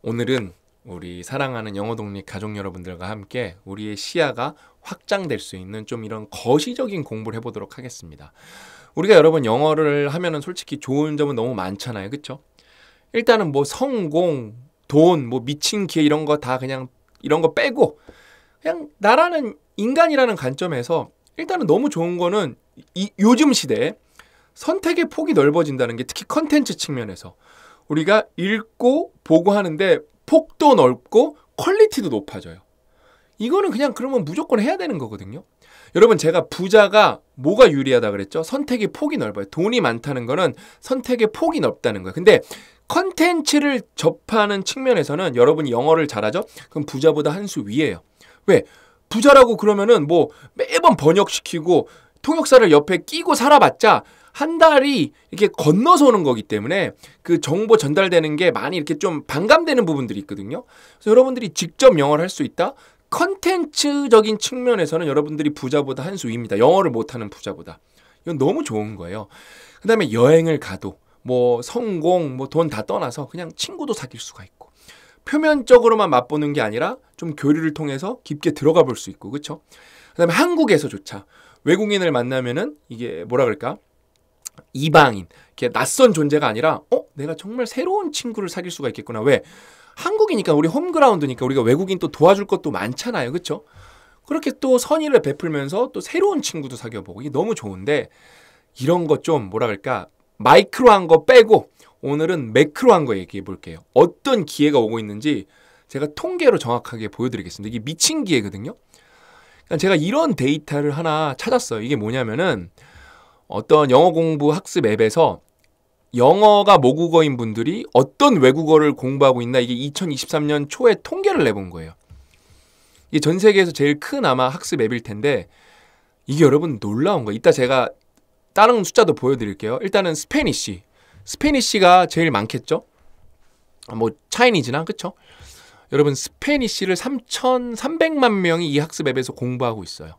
오늘은 우리 사랑하는 영어 독립 가족 여러분들과 함께 우리의 시야가 확장될 수 있는 좀 이런 거시적인 공부를 해보도록 하겠습니다. 우리가 여러분 영어를 하면은 솔직히 좋은 점은 너무 많잖아요. 그쵸? 일단은 뭐 성공, 돈, 뭐 미친 기회 이런 거 다 그냥 이런 거 빼고 그냥 나라는 인간이라는 관점에서 일단은 너무 좋은 거는 이, 요즘 시대에 선택의 폭이 넓어진다는 게 특히 컨텐츠 측면에서 우리가 읽고 보고 하는데 폭도 넓고 퀄리티도 높아져요. 이거는 그냥 그러면 무조건 해야 되는 거거든요. 여러분 제가 부자가 뭐가 유리하다 그랬죠? 선택의 폭이 넓어요. 돈이 많다는 거는 선택의 폭이 넓다는 거예요. 근데 컨텐츠를 접하는 측면에서는 여러분이 영어를 잘하죠? 그럼 부자보다 한 수 위에요. 왜? 부자라고 그러면은 뭐 매번 번역시키고 통역사를 옆에 끼고 살아봤자 한 달이 이렇게 건너서 오는 거기 때문에 그 정보 전달되는 게 많이 이렇게 좀 반감되는 부분들이 있거든요. 그래서 여러분들이 직접 영어를 할 수 있다? 컨텐츠적인 측면에서는 여러분들이 부자보다 한 수입니다. 영어를 못하는 부자보다. 이건 너무 좋은 거예요. 그 다음에 여행을 가도 뭐 성공, 뭐 돈 다 떠나서 그냥 친구도 사귈 수가 있고 표면적으로만 맛보는 게 아니라 좀 교류를 통해서 깊게 들어가 볼 수 있고 그쵸 그다음에 한국에서조차 외국인을 만나면은 이게 뭐라 그럴까? 이방인, 이렇게 낯선 존재가 아니라 어 내가 정말 새로운 친구를 사귈 수가 있겠구나. 왜 한국이니까 우리 홈그라운드니까 우리가 외국인 또 도와줄 것도 많잖아요, 그렇죠? 그렇게 또 선의를 베풀면서 또 새로운 친구도 사귀어 보고 이게 너무 좋은데 이런 것 좀 뭐라 그럴까 마이크로한 거 빼고 오늘은 매크로한 거 얘기해 볼게요. 어떤 기회가 오고 있는지 제가 통계로 정확하게 보여드리겠습니다. 이게 미친 기회거든요. 그러니까 제가 이런 데이터를 하나 찾았어요. 이게 뭐냐면은 어떤 영어 공부 학습 앱에서 영어가 모국어인 분들이 어떤 외국어를 공부하고 있나 이게 2023년 초에 통계를 내본 거예요. 이게 전 세계에서 제일 큰 아마 학습 앱일 텐데 이게 여러분 놀라운 거. 이따 제가 다른 숫자도 보여드릴게요. 일단은 스페니쉬, 스페니쉬가 제일 많겠죠. 뭐 차이니즈나 그렇죠 여러분 스페니쉬를 3,300만 명이 이 학습 앱에서 공부하고 있어요.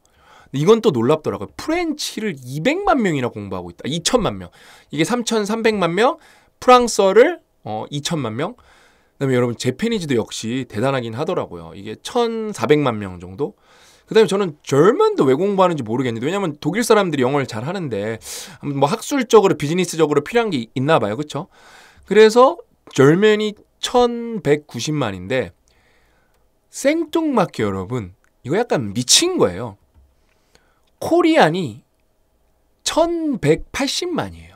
이건 또 놀랍더라고요. 프렌치를 200만 명이나 공부하고 있다. 2천만 명. 이게 3,300만 명, 프랑스어를 어, 2천만 명. 그다음에 여러분 재패니즈도 역시 대단하긴 하더라고요. 이게 1,400만 명 정도. 그다음에 저는 젊은도왜 공부하는지 모르겠는데 왜냐면 독일 사람들이 영어를 잘 하는데 뭐 학술적으로 비즈니스적으로 필요한 게 있나 봐요. 그렇죠? 그래서 절면이 1190만인데 생뚱맞게 여러분 이거 약간 미친 거예요. 코리안이 1180만이에요.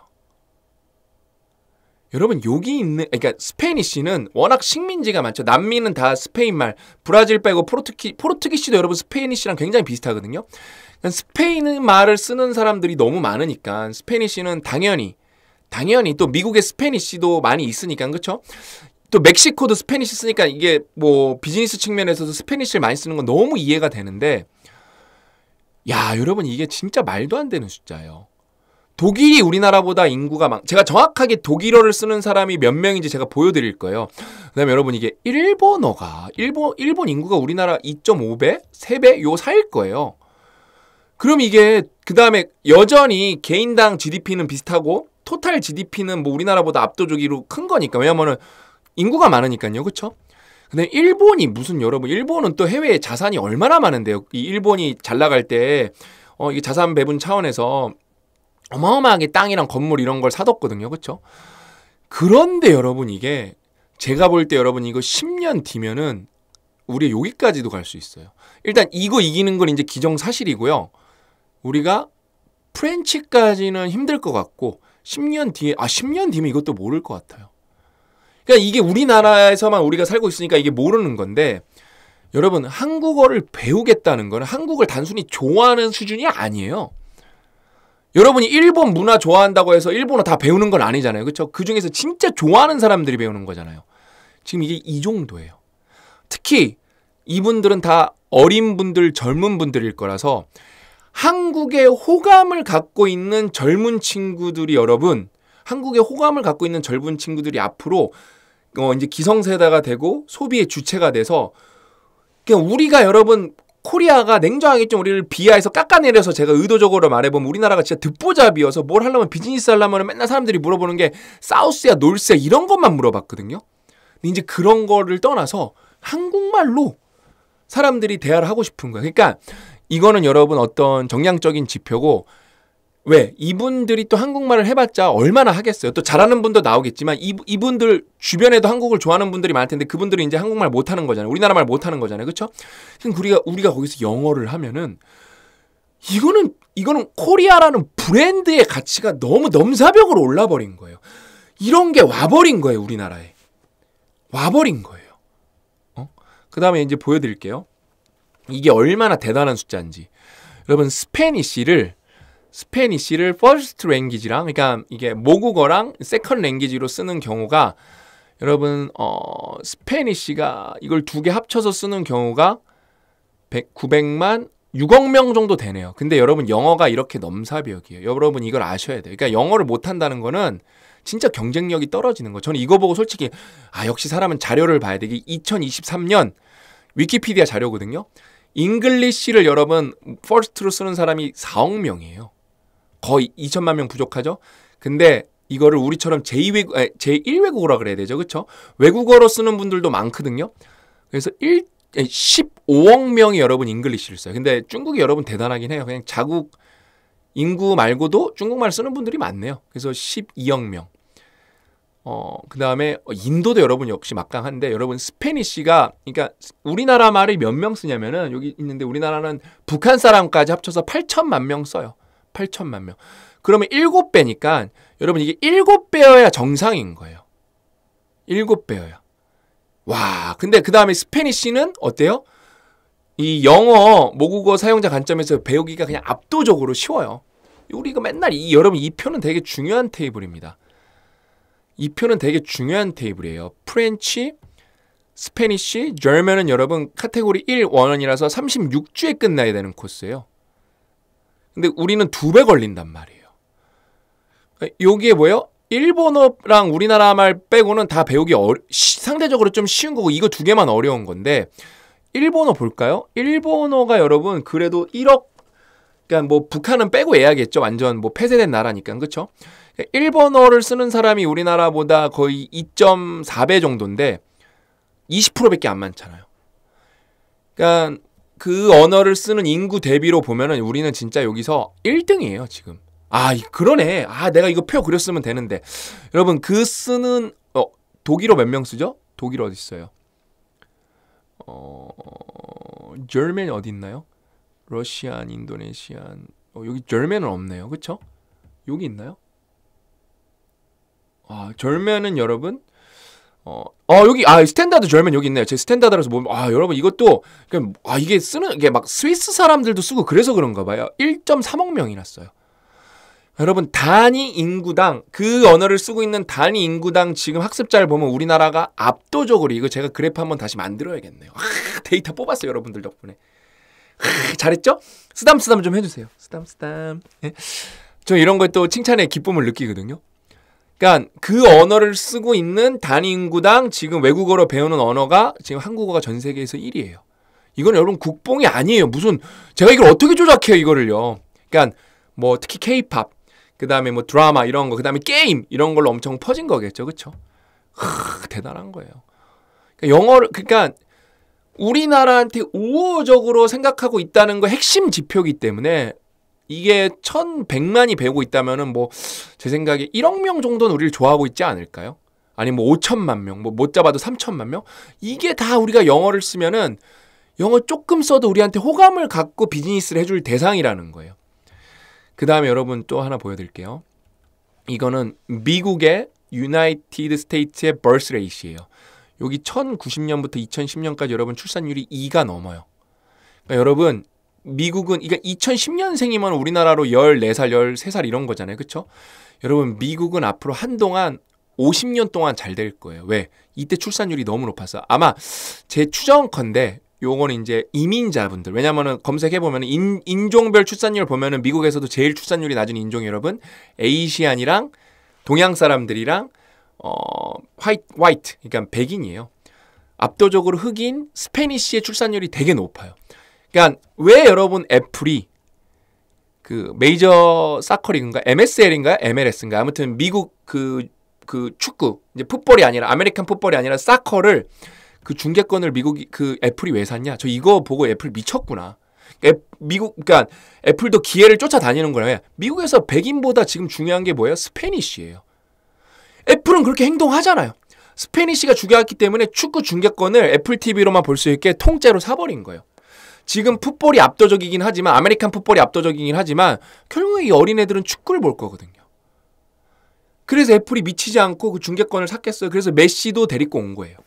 여러분 여기 있는 그러니까 스페니쉬는 워낙 식민지가 많죠. 남미는 다 스페인말, 브라질 빼고 포르투키 포르투기시도 여러분 스페니쉬랑 굉장히 비슷하거든요. 그러니까 스페인 말을 쓰는 사람들이 너무 많으니까 스페니쉬는 당연히 당연히 또 미국의 스페니쉬도 많이 있으니까 그쵸또 멕시코도 스페니쉬 쓰니까 이게 뭐 비즈니스 측면에서도 스페니쉬를 많이 쓰는 건 너무 이해가 되는데 야, 여러분 이게 진짜 말도 안 되는 숫자예요. 독일이 우리나라보다 인구가 많, 제가 정확하게 독일어를 쓰는 사람이 몇 명인지 제가 보여드릴 거예요. 그 다음에 여러분 이게 일본어가, 일본, 일본 인구가 우리나라 2.5배? 3배? 요 사일 거예요. 그럼 이게, 그 다음에 여전히 개인당 GDP는 비슷하고, 토탈 GDP는 뭐 우리나라보다 압도적으로 큰 거니까. 왜냐면은 인구가 많으니까요. 그렇죠 근데 일본이 무슨 여러분 일본은 또 해외에 자산이 얼마나 많은데요. 이 일본이 잘 나갈 때 어, 이 자산 배분 차원에서 어마어마하게 땅이랑 건물 이런 걸 사뒀거든요. 그렇죠? 그런데 여러분 이게 제가 볼 때 여러분 이거 10년 뒤면은 우리 여기까지도 갈 수 있어요. 일단 이거 이기는 건 이제 기정사실이고요. 우리가 프렌치까지는 힘들 것 같고 10년 뒤에 아 10년 뒤면 이것도 모를 것 같아요. 그러니까 이게 우리나라에서만 우리가 살고 있으니까 이게 모르는 건데 여러분 한국어를 배우겠다는 거는 한국을 단순히 좋아하는 수준이 아니에요. 여러분이 일본 문화 좋아한다고 해서 일본어 다 배우는 건 아니잖아요. 그렇죠? 그중에서 진짜 좋아하는 사람들이 배우는 거잖아요. 지금 이게 이 정도예요. 특히 이분들은 다 어린 분들, 젊은 분들일 거라서 한국의 호감을 갖고 있는 젊은 친구들이 여러분 한국에 호감을 갖고 있는 젊은 친구들이 앞으로 어 이제 기성세대가 되고 소비의 주체가 돼서 그냥 우리가 여러분 코리아가 냉정하게 좀 우리를 비하해서 깎아내려서 제가 의도적으로 말해보면 우리나라가 진짜 듣보잡이어서 뭘 하려면 비즈니스 하려면 맨날 사람들이 물어보는 게 사우스야 놀스야 이런 것만 물어봤거든요. 근데 이제 그런 거를 떠나서 한국말로 사람들이 대화를 하고 싶은 거예요. 그러니까 이거는 여러분 어떤 정량적인 지표고 왜? 이분들이 또 한국말을 해봤자 얼마나 하겠어요. 또 잘하는 분도 나오겠지만 이, 이분들 주변에도 한국을 좋아하는 분들이 많을 텐데 그분들이 이제 한국말 못하는 거잖아요. 우리나라 말 못하는 거잖아요. 그렇죠? 그럼 우리가 우리가 거기서 영어를 하면은 이거는 이거는 코리아라는 브랜드의 가치가 너무 넘사벽으로 올라버린 거예요. 이런 게 와버린 거예요. 우리나라에 와버린 거예요. 어? 그 다음에 이제 보여드릴게요. 이게 얼마나 대단한 숫자인지. 여러분 스페니쉬를 스페니쉬를 퍼스트 랭귀지랑 그러니까 이게 모국어랑 세컨 랭귀지로 쓰는 경우가 여러분 어 스페니쉬가 이걸 두 개 합쳐서 쓰는 경우가 100, 900만 6억 명 정도 되네요. 근데 여러분 영어가 이렇게 넘사벽이에요. 여러분 이걸 아셔야 돼요. 그러니까 영어를 못한다는 거는 진짜 경쟁력이 떨어지는 거. 저는 이거 보고 솔직히 아 역시 사람은 자료를 봐야 되기 2023년 위키피디아 자료거든요. 잉글리쉬를 여러분 퍼스트로 쓰는 사람이 4억 명이에요. 거의 2천만 명 부족하죠. 근데 이거를 우리처럼 제2외국, 제1외국어라 그래야 되죠. 그렇죠 외국어로 쓰는 분들도 많거든요. 그래서 1, 15억 명이 여러분 잉글리시를 써요. 근데 중국이 여러분 대단하긴 해요. 그냥 자국 인구 말고도 중국말 쓰는 분들이 많네요. 그래서 12억 명. 어, 그 다음에 어, 인도도 여러분 역시 막강한데 여러분 스페니쉬가 그러니까 우리나라 말을 몇명 쓰냐면은 여기 있는데 우리나라는 북한 사람까지 합쳐서 8천만 명 써요. 8천만 명. 그러면 7배니까 여러분 이게 7배여야 정상인 거예요. 7배여야. 와, 근데 그 다음에 스페니쉬는 어때요? 이 영어 모국어 사용자 관점에서 배우기가 그냥 압도적으로 쉬워요. 우리가 맨날 이 여러분 이 표는 되게 중요한 테이블입니다. 이 표는 되게 중요한 테이블이에요. 프렌치, 스페니쉬, 젤면은 여러분 카테고리 1 원원이라서 36주에 끝나야 되는 코스예요. 근데 우리는 두 배 걸린단 말이에요. 여기에 뭐예요? 일본어랑 우리나라 말 빼고는 다 배우기 어려, 상대적으로 좀 쉬운 거고 이거 두 개만 어려운 건데 일본어 볼까요? 일본어가 여러분 그래도 1억 그러니까 뭐 북한은 빼고 해야겠죠. 완전 뭐 폐쇄된 나라니까. 그렇죠? 일본어를 쓰는 사람이 우리나라보다 거의 2.4배 정도인데 20%밖에 안 많잖아요. 그러니까 그 언어를 쓰는 인구 대비로 보면은 우리는 진짜 여기서 1등이에요, 지금. 아, 그러네. 아, 내가 이거 표 그렸으면 되는데. 여러분, 그 쓰는 어, 독일어 몇 명 쓰죠? 독일어 어디 있어요? 어, 젤멘 어디 있나요? 러시안, 인도네시안. 어, 여기 젤멘은 없네요. 그쵸? 여기 있나요? 아, 절면은 여러분 어, 어, 여기, 아, 스탠다드 절면 여기 있네요. 제 스탠다드라서 보면, 뭐, 아, 여러분, 이것도, 그냥, 아, 이게 쓰는, 이게 막 스위스 사람들도 쓰고 그래서 그런가 봐요. 1.3억 명이났어요 여러분, 단위 인구당, 그 언어를 쓰고 있는 단위 인구당 지금 학습자를 보면 우리나라가 압도적으로, 이거 제가 그래프 한번 다시 만들어야겠네요. 아, 데이터 뽑았어요, 여러분들 덕분에. 아, 잘했죠? 쓰담쓰담 좀 해주세요. 쓰담쓰담. 예. 저 이런 거에 또 칭찬의 기쁨을 느끼거든요. 그러니까 그 언어를 쓰고 있는 단위 인구당 지금 외국어로 배우는 언어가 지금 한국어가 전 세계에서 1위예요. 이건 여러분 국뽕이 아니에요. 무슨 제가 이걸 어떻게 조작해요, 이거를요. 그러니까 뭐 특히 케이팝 그다음에 뭐 드라마 이런 거, 그다음에 게임 이런 걸로 엄청 퍼진 거겠죠. 그렇죠? 대단한 거예요. 그러니까 영어를 그러니까 우리나라한테 우호적으로 생각하고 있다는 거 핵심 지표이기 때문에 이게 1,100만이 배우고 있다면뭐제 생각에 1억 명 정도는 우리를 좋아하고 있지 않을까요? 아니뭐 5천만 명, 뭐못 잡아도 3천만 명? 이게 다 우리가 영어를 쓰면은 영어 조금 써도 우리한테 호감을 갖고 비즈니스를 해줄 대상이라는 거예요. 그 다음에 여러분 또 하나 보여드릴게요. 이거는 미국의 유나이티드 스테이츠의 벌스 레이시예요. 여기 1090년부터 2010년까지 여러분 출산율이 2가 넘어요. 그러니까 여러분 미국은 이게 그러니까 2010년생이면 우리나라로 14살, 13살 이런 거잖아요. 그렇죠? 여러분, 미국은 앞으로 한동안 50년 동안 잘 될 거예요. 왜? 이때 출산율이 너무 높았어. 아마 제 추정컨대 요건 이제 이민자분들. 왜냐면은 검색해 보면은 인, 종별 출산율 보면은 미국에서도 제일 출산율이 낮은 인종 여러분 에이시안이랑 동양 사람들이랑 어 화이트 화이트 그러니까 백인이에요. 압도적으로 흑인 스페니쉬의 출산율이 되게 높아요. 그러니까 왜 여러분 애플이 그 메이저 사커리인가 MSL인가 MLS인가 아무튼 미국 그그 그 축구 이제 풋볼이 아니라 아메리칸 풋볼이 아니라 사커를 그 중계권을 미국이 그 애플이 왜 샀냐? 저 이거 보고 애플 미쳤구나. 애, 미국 그러니까 애플도 기회를 쫓아다니는 거예요. 미국에서 백인보다 지금 중요한 게 뭐예요? 스페니쉬예요. 애플은 그렇게 행동하잖아요. 스페니쉬가 중요했기 때문에 축구 중계권을 애플 TV로만 볼 수 있게 통째로 사버린 거예요. 지금 풋볼이 압도적이긴 하지만 아메리칸 풋볼이 압도적이긴 하지만 결국에 이 어린애들은 축구를 볼 거거든요. 그래서 애플이 미치지 않고 그 중계권을 샀겠어요. 그래서 메시도 데리고 온 거예요.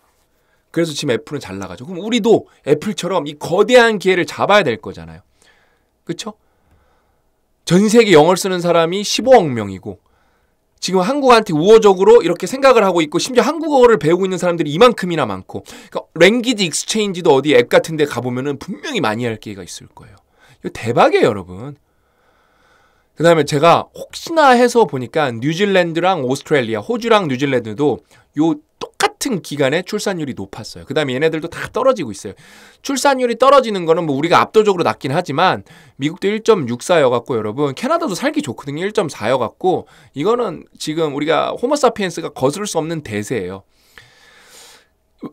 그래서 지금 애플은 잘 나가죠. 그럼 우리도 애플처럼 이 거대한 기회를 잡아야 될 거잖아요. 그렇죠? 전 세계 영어를 쓰는 사람이 15억 명이고 지금 한국한테 우호적으로 이렇게 생각을 하고 있고 심지어 한국어를 배우고 있는 사람들이 이만큼이나 많고 그러니까 랭귀지 익스체인지도 어디 앱 같은 데 가보면은 분명히 많이 할 기회가 있을 거예요. 이거 대박이에요, 여러분. 그 다음에 제가 혹시나 해서 보니까 뉴질랜드랑 오스트레일리아, 호주랑 뉴질랜드도 요 똑같은 기간에 출산율이 높았어요. 그 다음에 얘네들도 다 떨어지고 있어요. 출산율이 떨어지는 거는 뭐 우리가 압도적으로 낮긴 하지만 미국도 1.64여갖고 여러분 캐나다도 살기 좋거든요. 1.4여갖고 이거는 지금 우리가 호모사피엔스가 거스를 수 없는 대세예요.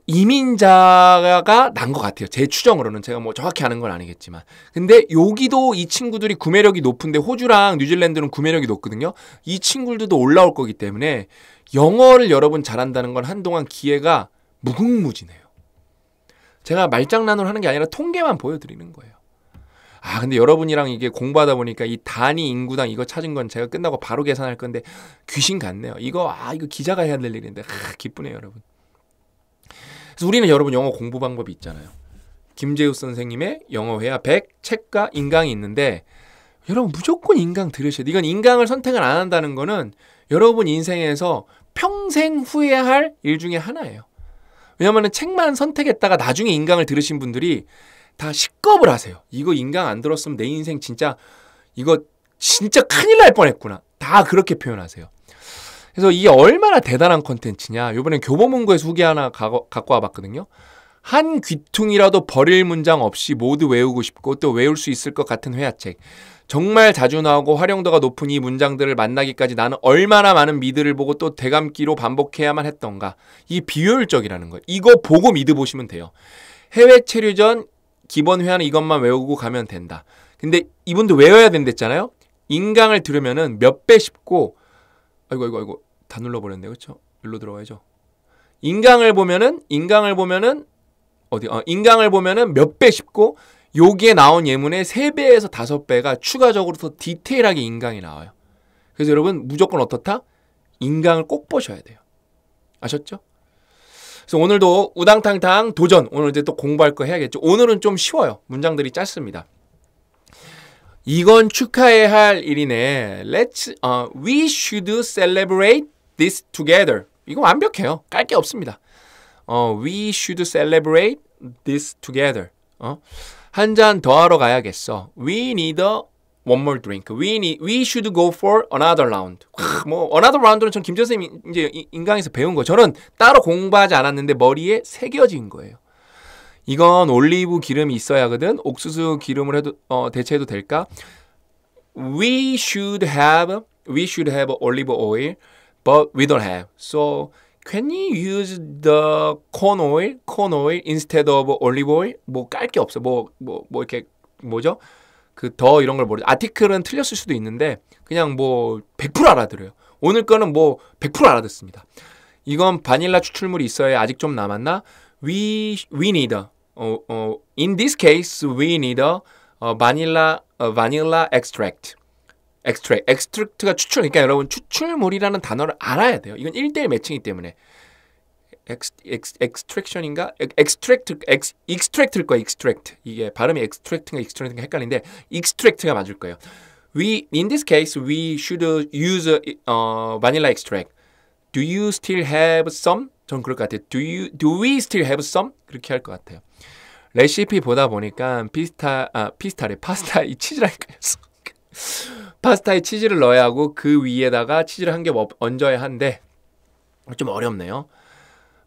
이민자가 난 것 같아요. 제 추정으로는 제가 뭐 정확히 아는 건 아니겠지만. 근데 여기도 이 친구들이 구매력이 높은데 호주랑 뉴질랜드는 구매력이 높거든요. 이 친구들도 올라올 거기 때문에 영어를 여러분 잘한다는 건 한동안 기회가 무궁무진해요. 제가 말장난을 하는 게 아니라 통계만 보여드리는 거예요. 아, 근데 여러분이랑 이게 공부하다 보니까 이 단위 인구당 이거 찾은 건 제가 끝나고 바로 계산할 건데 귀신 같네요. 이거, 아, 이거 기자가 해야 될 일인데. 아, 기쁘네요, 여러분. 그래서 우리는 여러분 영어 공부 방법이 있잖아요. 김재우 선생님의 영어 회화 100 책과 인강이 있는데 여러분 무조건 인강 들으셔야 돼. 요 이건 인강을 선택을 안 한다는 거는 여러분 인생에서 평생 후회할 일 중에 하나예요. 왜냐하면 책만 선택했다가 나중에 인강을 들으신 분들이 다 식겁을 하세요. 이거 인강 안 들었으면 내 인생 진짜 이거 진짜 큰일 날 뻔했구나. 다 그렇게 표현하세요. 그래서 이게 얼마나 대단한 컨텐츠냐. 요번에 교보문고에서 후기 하나 가, 갖고 와봤거든요. 한 귀퉁이라도 버릴 문장 없이 모두 외우고 싶고 또 외울 수 있을 것 같은 회화책. 정말 자주 나오고 활용도가 높은 이 문장들을 만나기까지 나는 얼마나 많은 미드를 보고 또 대감기로 반복해야만 했던가. 이 비효율적이라는 거 이거 보고 미드 보시면 돼요. 해외 체류전 기본 회화는 이것만 외우고 가면 된다. 근데 이분도 외워야 된댔잖아요. 인강을 들으면은 몇 배 쉽고 아이고 아이고 아이고 다 눌러버렸네 그렇죠? 일로 들어가야죠. 인강을 보면은 인강을 보면은 어디 어, 인강을 보면은 몇 배 쉽고 여기에 나온 예문의 3배에서 5배가 추가적으로 더 디테일하게 인강이 나와요. 그래서 여러분 무조건 어떻다? 인강을 꼭 보셔야 돼요. 아셨죠? 그래서 오늘도 우당탕탕 도전 오늘 이제 또 공부할 거 해야겠죠. 오늘은 좀 쉬워요. 문장들이 짧습니다. 이건 축하해야 할 일이네. Let's, 어, we should celebrate this together. 이거 완벽해요. 깔 게 없습니다. 어, we should celebrate this together. 어? 한잔 더 하러 가야겠어. We need a one more drink. We need, we should go for another round. 크, 뭐 another round는 전 김재쌤 이제 인강에서 배운 거. 저는 따로 공부하지 않았는데 머리에 새겨진 거예요. 이건 올리브 기름이 있어야거든. 옥수수 기름을 해도 어, 대체해도 될까? We should have we should have olive oil, but we don't have. So can you use the corn oil, corn oil instead of olive oil? 뭐깔 게 없어. 뭐뭐뭐 뭐, 뭐 이렇게 뭐죠? 그 더 이런 걸 모르죠. 아티클은 틀렸을 수도 있는데 그냥 뭐 100% 알아들어요. 오늘 거는 뭐 100% 알아듣습니다. 이건 바닐라 추출물이 있어야 아직 좀 남았나? We we need 어, 어, in this case, we need a 어, vanilla, 어, vanilla extract. extract. extract가 추출. 그러니까 여러분 추출물이라는 단어를 알아야 돼요. 이건 1대1 매칭이기 때문에. ex, ex, extraction인가? extract, ex, extract일 거야, extract. 이게 발음이 extract인가 extract인가 헷갈리는데 extract가 맞을 거예요. We, in this case, we should use uh, vanilla extract. Do you still have some? 전 그럴 것 같아요. Do, you, do we still have some? 그렇게 할 것 같아요. 레시피 보다 보니까 피스타, 아, 피스타래. 파스타 이 치즈랑 헷갈렸어. 파스타에 치즈를 넣어야 하고 그 위에다가 치즈를 한 겹 얹어야 한데 좀 어렵네요.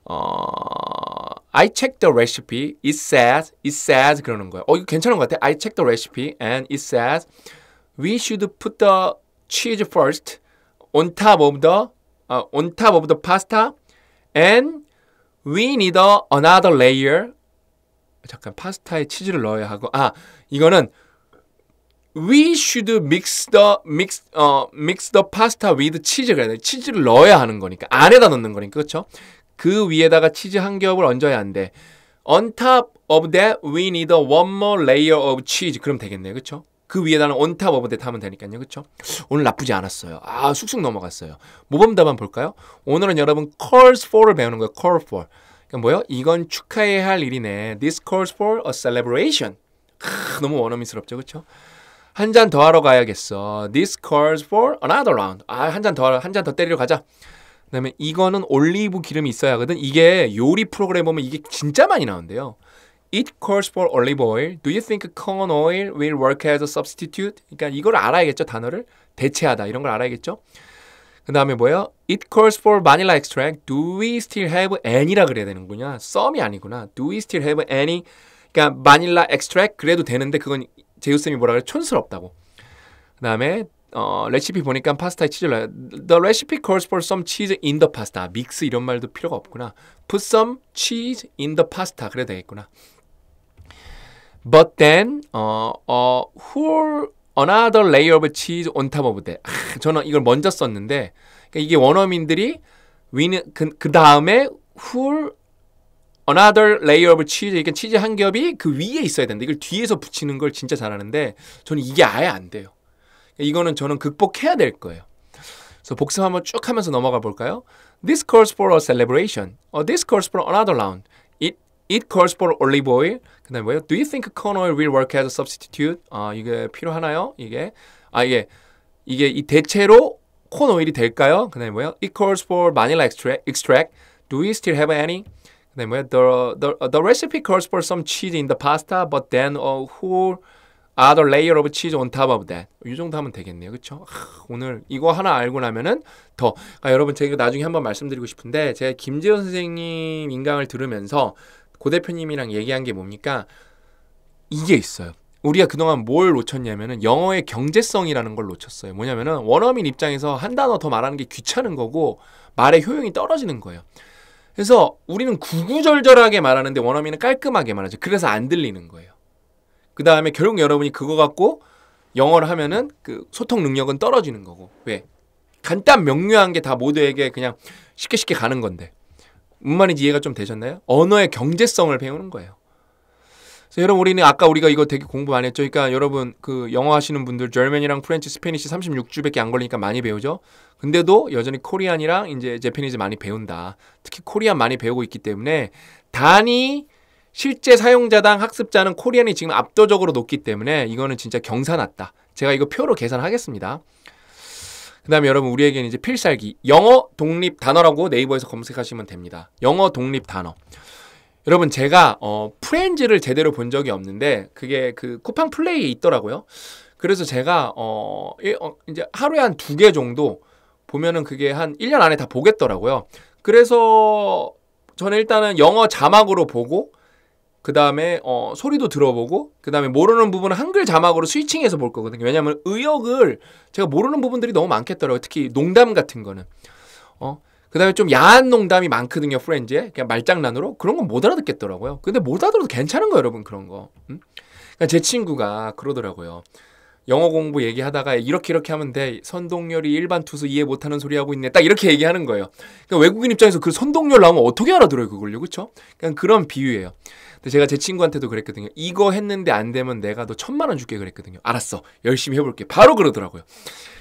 어, I checked the recipe. It says, it says 그러는 거예요. 어, 이거 괜찮은 것 같아. I checked the recipe and it says we should put the cheese first on top of the uh, on top of the pasta And we need a, another layer. 잠깐 파스타에 치즈를 넣어야 하고 아 이거는 we should mix the mix 어 mix the pasta with cheese 그래야 돼. 치즈를 넣어야 하는 거니까 안에다 넣는 거니까 그렇죠? 그 위에다가 치즈 한 겹을 얹어야 한대. On top of that we need a one more layer of cheese. 그럼 되겠네요. 그렇죠? 그 위에 나는 온탑 오브 데 타면 되니까요. 그렇죠? 오늘 나쁘지 않았어요. 아, 쑥쑥 넘어갔어요. 모범답안 볼까요? 오늘은 여러분 calls for를 배우는 거예요. call for. 그러니까 뭐요? 이건 축하해야 할 일이네. This calls for a celebration. 크, 너무 원어민스럽죠. 그렇죠? 한 잔 더 하러 가야겠어. This calls for another round. 아, 한 잔더한 잔 더 때리러 가자. 그다음에 이거는 올리브 기름이 있어야 하거든. 이게 요리 프로그램 보면 이게 진짜 많이 나온대요. It calls for olive oil. Do you think corn oil will work as a substitute? 그러니까 이걸 알아야겠죠, 단어를. 대체하다. 이런 걸 알아야겠죠? 그 다음에 뭐예요? It calls for vanilla extract. Do we still have any라 그래야 되는군요. some이 아니구나. Do we still have any? 그러니까 vanilla extract 그래도 되는데 그건 제우스님이 뭐라 그래? 촌스럽다고. 그 다음에 어, 레시피 보니까 파스타에 치즈 넣어요. The recipe calls for some cheese in the pasta. 믹스 이런 말도 필요가 없구나. Put some cheese in the pasta. 그래야 되겠구나. But then 어, 어, whole another layer of cheese on top of that. 아, 저는 이걸 먼저 썼는데 그러니까 이게 원어민들이 위는 그, 그 다음에 whole another layer of cheese 그러니까 치즈 한 겹이 그 위에 있어야 된다. 이걸 뒤에서 붙이는 걸 진짜 잘하는데 저는 이게 아예 안 돼요. 이거는 저는 극복해야 될 거예요. 그래서 복습 한번 쭉 하면서 넘어가 볼까요? This calls for a celebration. Or this calls for another round. It calls for olive oil. 그 다음에 뭐예요? Do you think corn oil will work as a substitute? 아, 이게 필요하나요? 이게. 아, 이게. 이게 이 대체로 콘 오일이 될까요? 그 다음에 뭐예요? It calls for vanilla extract. extract. Do we still have any? 그 다음에 뭐예요? The, the, the recipe calls for some cheese in the pasta, but then uh, who are the layer of cheese on top of that? 이 정도 하면 되겠네요. 그쵸? 아, 오늘 이거 하나 알고 나면은 더. 그러니까 여러분 제가 나중에 한번 말씀드리고 싶은데 제가 김재현 선생님 인강을 들으면서 고 대표님이랑 얘기한 게 뭡니까? 이게 있어요. 우리가 그동안 뭘 놓쳤냐면은 영어의 경제성이라는 걸 놓쳤어요. 뭐냐면은 원어민 입장에서 한 단어 더 말하는 게 귀찮은 거고 말의 효용이 떨어지는 거예요. 그래서 우리는 구구절절하게 말하는데 원어민은 깔끔하게 말하죠. 그래서 안 들리는 거예요. 그 다음에 결국 여러분이 그거 갖고 영어를 하면은 그 소통 능력은 떨어지는 거고 왜 간단 명료한 게 다 모두에게 그냥 쉽게 쉽게 가는 건데 무슨 말인지 이해가 좀 되셨나요? 언어의 경제성을 배우는 거예요. 그래서 여러분 우리는 아까 우리가 이거 되게 공부 안 했죠. 그러니까 여러분 그 영어 하시는 분들 절면이랑 프렌치, 스페니시 36주밖에 안 걸리니까 많이 배우죠. 근데도 여전히 코리안이랑 이제 제페니즈 많이 배운다. 특히 코리안 많이 배우고 있기 때문에 단위 실제 사용자당 학습자는 코리안이 지금 압도적으로 높기 때문에 이거는 진짜 경사났다. 제가 이거 표로 계산하겠습니다. 그다음에 여러분 우리에게는 이제 필살기 영어 독립 단어라고 네이버에서 검색하시면 됩니다. 영어 독립 단어. 여러분 제가 어 프렌즈를 제대로 본 적이 없는데 그게 그 쿠팡 플레이에 있더라고요. 그래서 제가 어, 어 이제 하루에 한 두 개 정도 보면은 그게 한 1년 안에 다 보겠더라고요. 그래서 저는 일단은 영어 자막으로 보고 그 다음에 어, 소리도 들어보고 그 다음에 모르는 부분은 한글 자막으로 스위칭해서 볼 거거든요. 왜냐하면 의역을 제가 모르는 부분들이 너무 많겠더라고요. 특히 농담 같은 거는. 어, 그 다음에 좀 야한 농담이 많거든요. 프렌즈에. 그냥 말장난으로. 그런 건 못 알아듣겠더라고요. 근데 못 알아들어도 괜찮은 거예요. 여러분 그런 거. 음? 그러니까 제 친구가 그러더라고요. 영어 공부 얘기하다가 이렇게 이렇게 하면 돼. 선동열이 일반 투수 이해 못하는 소리 하고 있네. 딱 이렇게 얘기하는 거예요. 그러니까 외국인 입장에서 그 선동열 나오면 어떻게 알아들어요 그걸요, 그렇죠? 그냥 그런 비유예요. 근데 제가 제 친구한테도 그랬거든요. 이거 했는데 안 되면 내가 너 천만 원 줄게 그랬거든요. 알았어, 열심히 해볼게. 바로 그러더라고요.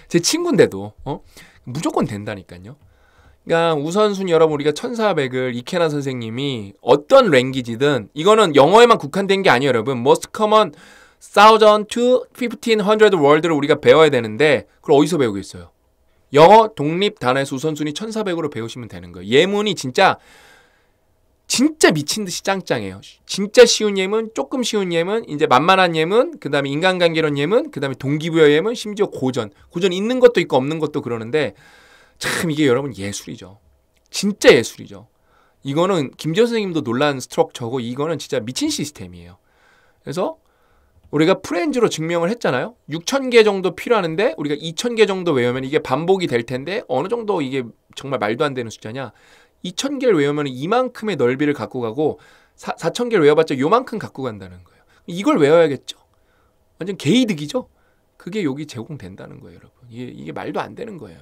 제 친구인데도 어 무조건 된다니까요. 그러니까 우선순위 여러분 우리가 1400을 이케나 선생님이 어떤 랭귀지든 이거는 영어에만 국한된 게 아니에요 여러분. Most common thousand to fifteen hundred word를 우리가 배워야 되는데 그걸 어디서 배우고있어요 영어 독립 단어의서 우선순위 1400으로 배우시면 되는 거예요. 예문이 진짜 진짜 미친 듯이 짱짱해요. 진짜 쉬운 예문, 조금 쉬운 예문, 이제 만만한 예문, 그 다음에 인간관계론 예문, 그 다음에 동기부여 예문, 심지어 고전. 고전 있는 것도 있고 없는 것도 그러는데 참 이게 여러분 예술이죠. 진짜 예술이죠. 이거는 김지현 선생님도 놀란 스트럭처고 이거는 진짜 미친 시스템이에요. 그래서 우리가 프렌즈로 증명을 했잖아요. 6,000개 정도 필요하는데 우리가 2,000개 정도 외우면 이게 반복이 될 텐데 어느 정도 이게 정말 말도 안 되는 숫자냐. 2,000개를 외우면 이만큼의 넓이를 갖고 가고 4,000개를 외워봤자 요만큼 갖고 간다는 거예요. 이걸 외워야겠죠. 완전 개이득이죠. 그게 여기 제공된다는 거예요, 여러분. 이게, 이게 말도 안 되는 거예요.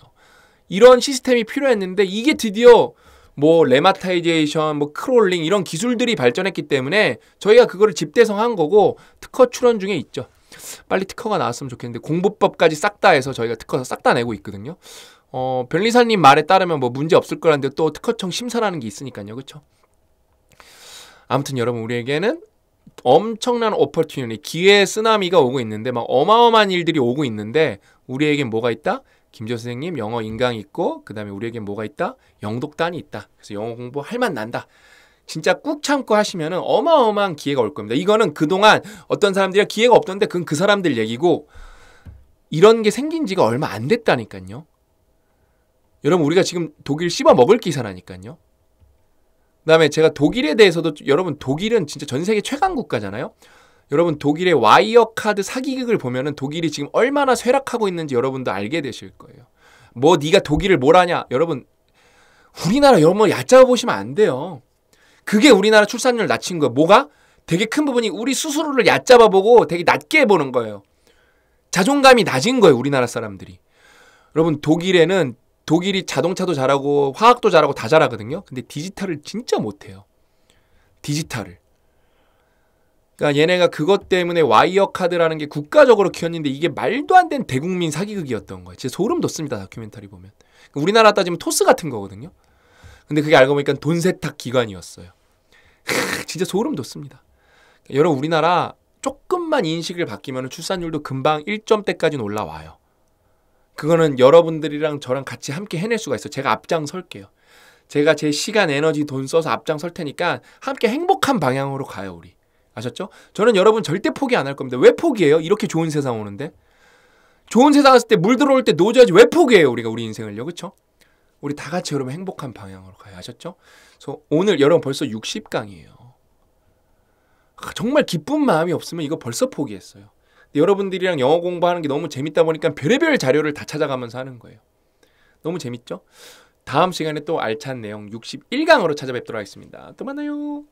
이런 시스템이 필요했는데 이게 드디어 뭐 레마타이제이션, 뭐 크롤링 이런 기술들이 발전했기 때문에 저희가 그거를 집대성한 거고 특허 출원 중에 있죠. 빨리 특허가 나왔으면 좋겠는데 공부법까지 싹 다 해서 저희가 특허 싹 다 내고 있거든요. 어, 변리사님 말에 따르면 뭐 문제 없을 거라는데 또 특허청 심사라는 게 있으니까요. 그렇죠? 아무튼 여러분 우리에게는 엄청난 오퍼튜니티 기회의 쓰나미가 오고 있는데 막 어마어마한 일들이 오고 있는데 우리에게 뭐가 있다? 김조 선생님 영어 인강 있고 그다음에 우리에게 뭐가 있다? 영독단이 있다. 그래서 영어 공부 할 만 난다. 진짜 꾹 참고 하시면은 어마어마한 기회가 올 겁니다. 이거는 그동안 어떤 사람들이 기회가 없던데 그건 그 사람들 얘기고 이런 게 생긴 지가 얼마 안 됐다니까요. 여러분 우리가 지금 독일 씹어 먹을 기사라니까요. 그다음에 제가 독일에 대해서도 여러분 독일은 진짜 전 세계 최강 국가잖아요. 여러분 독일의 와이어 카드 사기극을 보면은 독일이 지금 얼마나 쇠락하고 있는지 여러분도 알게 되실 거예요. 뭐 네가 독일을 뭘 하냐? 여러분 우리나라 여러분 얕잡아 보시면 안 돼요. 그게 우리나라 출산율 낮춘 거예요. 뭐가? 되게 큰 부분이 우리 스스로를 얕잡아 보고 되게 낮게 보는 거예요. 자존감이 낮은 거예요, 우리나라 사람들이. 여러분 독일에는 독일이 자동차도 잘하고 화학도 잘하고 다 잘하거든요. 근데 디지털을 진짜 못해요. 디지털을. 그러니까 얘네가 그것 때문에 와이어 카드라는 게 국가적으로 키웠는데 이게 말도 안 되는 대국민 사기극이었던 거예요. 진짜 소름 돋습니다. 다큐멘터리 보면. 그러니까 우리나라 따지면 토스 같은 거거든요. 근데 그게 알고 보니까 돈 세탁 기관이었어요. 진짜 소름 돋습니다. 그러니까 여러분 우리나라 조금만 인식을 바뀌면 출산율도 금방 1점대까지는 올라와요. 그거는 여러분들이랑 저랑 같이 함께 해낼 수가 있어요. 제가 앞장설게요. 제가 제 시간, 에너지, 돈 써서 앞장설 테니까 함께 행복한 방향으로 가요, 우리. 아셨죠? 저는 여러분 절대 포기 안 할 겁니다. 왜 포기해요? 이렇게 좋은 세상 오는데. 좋은 세상 왔을 때 물 들어올 때 노져야지 왜 포기해요? 우리가 우리 인생을요. 그쵸 우리 다 같이 여러분 행복한 방향으로 가요. 아셨죠? 그래서 오늘 여러분 벌써 60강이에요. 아, 정말 기쁜 마음이 없으면 이거 벌써 포기했어요. 여러분들이랑 영어 공부하는 게 너무 재밌다 보니까 별의별 자료를 다 찾아가면서 하는 거예요. 너무 재밌죠? 다음 시간에 또 알찬 내용 61강으로 찾아뵙도록 하겠습니다. 또 만나요.